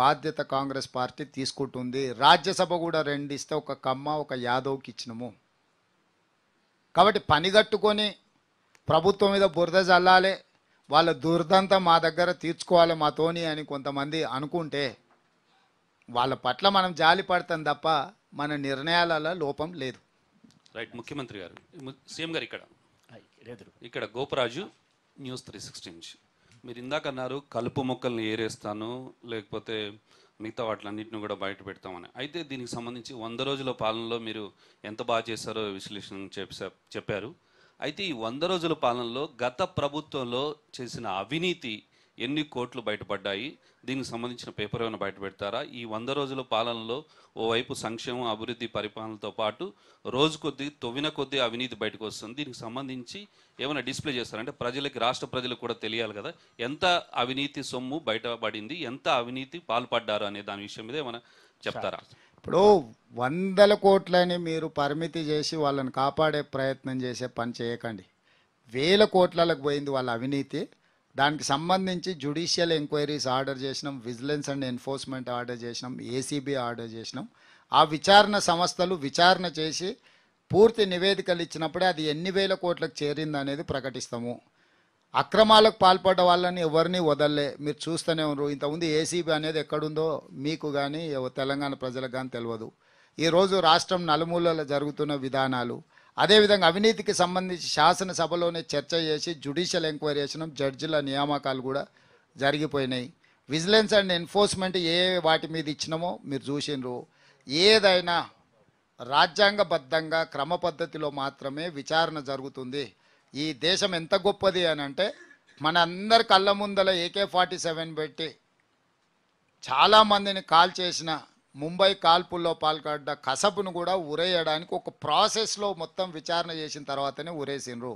బాధ్యత కాంగ్రెస్ పార్టీ తీసుకుంటుంది రాజ్యసభ కూడా రెండిస్తే ఒక కమ్మ ఒక యాదవ్కి ఇచ్చినము కాబట్టి పని కట్టుకొని ప్రభుత్వం మీద బురద చల్లాలి వాళ్ళ దుర్దంతం మా దగ్గర తీర్చుకోవాలి మాతోని అని కొంతమంది అనుకుంటే వాళ్ళ పట్ల మనం జాలి పడతాం తప్ప మన నిర్ణయాలలో లోపం లేదు రైట్ ముఖ్యమంత్రి గారు సీఎం గారు ఇక్కడ ఇక్కడ గోపరాజు న్యూస్ త్రీ సిక్స్టీ నుంచి మీరు ఇందాక అన్నారు కలుపు మొక్కల్ని ఏరేస్తాను లేకపోతే మిగతా వాటిలన్నింటిని కూడా బయట పెడతామని అయితే దీనికి సంబంధించి వంద రోజుల పాలనలో మీరు ఎంత బాగా చేశారో విశ్లేషణ చెప్పారు అయితే ఈ వంద రోజుల పాలనలో గత ప్రభుత్వంలో చేసిన అవినీతి ఎన్ని కోట్లు బయటపడ్డాయి దీనికి సంబంధించిన పేపర్ ఏమైనా బయట పెడతారా ఈ వంద రోజుల పాలనలో ఓవైపు సంక్షేమం అభివృద్ధి పరిపాలనతో పాటు రోజు కొద్దీ తొవ్విన కొద్దీ అవినీతి బయటకు వస్తుంది దీనికి సంబంధించి ఏమైనా డిస్ప్లే చేస్తారంటే ప్రజలకి రాష్ట్ర ప్రజలకు కూడా తెలియాలి కదా ఎంత అవినీతి సొమ్ము బయటపడింది ఎంత అవినీతి పాల్పడ్డారు అనే దాని విషయం మీద ఏమైనా చెప్తారా ఇప్పుడు వందల కోట్లని మీరు పరిమితి చేసి వాళ్ళని కాపాడే ప్రయత్నం చేసే పని చేయకండి వేల కోట్లకు పోయింది వాళ్ళ అవినీతి దానికి సంబంధించి జుడిషియల్ ఎంక్వైరీస్ ఆర్డర్ చేసినాం విజిలెన్స్ అండ్ ఎన్ఫోర్స్మెంట్ ఆర్డర్ చేసినాం ఏసీబీ ఆర్డర్ చేసినాం ఆ విచారణ సంస్థలు విచారణ చేసి పూర్తి నివేదికలు ఇచ్చినప్పుడే అది ఎన్ని వేల కోట్లకు చేరింది అనేది ప్రకటిస్తాము అక్రమాలకు పాల్పడ్డ వాళ్ళని ఎవరిని వదల్లే మీరు చూస్తూనే ఉన్నారు ఇంతకుముందు ఏసీబీ అనేది ఎక్కడుందో మీకు కానీ తెలంగాణ ప్రజలకు కానీ తెలియదు ఈరోజు రాష్ట్రం నలుమూలల జరుగుతున్న విధానాలు అదేవిధంగా అవినీతికి సంబంధించి శాసనసభలోనే చర్చ చేసి జ్యుడిషియల్ ఎంక్వైరీ చేసిన జడ్జిల నియామకాలు కూడా జరిగిపోయినాయి విజిలెన్స్ అండ్ ఎన్ఫోర్స్మెంట్ ఏ వాటి మీద ఇచ్చినామో మీరు చూసినారు ఏదైనా రాజ్యాంగబద్ధంగా క్రమ పద్ధతిలో మాత్రమే విచారణ జరుగుతుంది ఈ దేశం ఎంత గొప్పది అని అంటే మన అందరి కళ్ళ ముందల ఏకే ఫార్టీ సెవెన్ పెట్టి చాలామందిని కాల్ చేసిన ముంబై కాల్పుల్లో పాల్గొన్న కసబును కూడా ఉరేయడానికి ఒక ప్రాసెస్లో మొత్తం విచారణ చేసిన తర్వాతనే ఉరేసినరు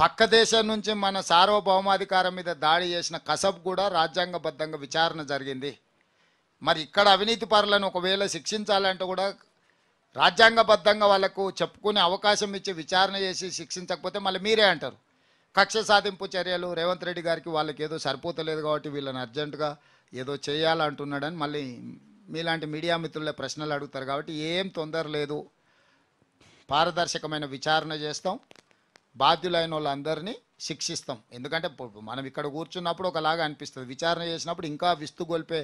పక్క దేశం నుంచి మన సార్వభౌమాధికారం మీద దాడి చేసిన కసబ్ కూడా రాజ్యాంగబద్ధంగా విచారణ జరిగింది మరి ఇక్కడ అవినీతి పరులను ఒకవేళ శిక్షించాలంటే కూడా రాజ్యాంగబద్ధంగా వాళ్ళకు చెప్పుకునే అవకాశం ఇచ్చి విచారణ చేసి శిక్షించకపోతే మళ్ళీ మీరే అంటారు కక్ష సాధింపు చర్యలు రేవంత్ రెడ్డి గారికి వాళ్ళకి ఏదో సరిపోతలేదు కాబట్టి వీళ్ళని అర్జెంటుగా ఏదో చేయాలంటున్నాడని మళ్ళీ మీలాంటి మీడియా మిత్రులే ప్రశ్నలు అడుగుతారు కాబట్టి ఏం తొందర లేదు పారదర్శకమైన విచారణ చేస్తాం బాధ్యులైన వాళ్ళందరినీ శిక్షిస్తాం ఎందుకంటే మనం ఇక్కడ కూర్చున్నప్పుడు ఒకలాగా అనిపిస్తుంది విచారణ చేసినప్పుడు ఇంకా విస్తుగొల్పే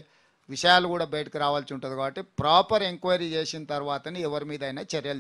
విషయాలు కూడా బయటకు రావాల్సి ఉంటుంది కాబట్టి ప్రాపర్ ఎంక్వైరీ చేసిన తర్వాతనే ఎవరి మీద అయినా చర్యలు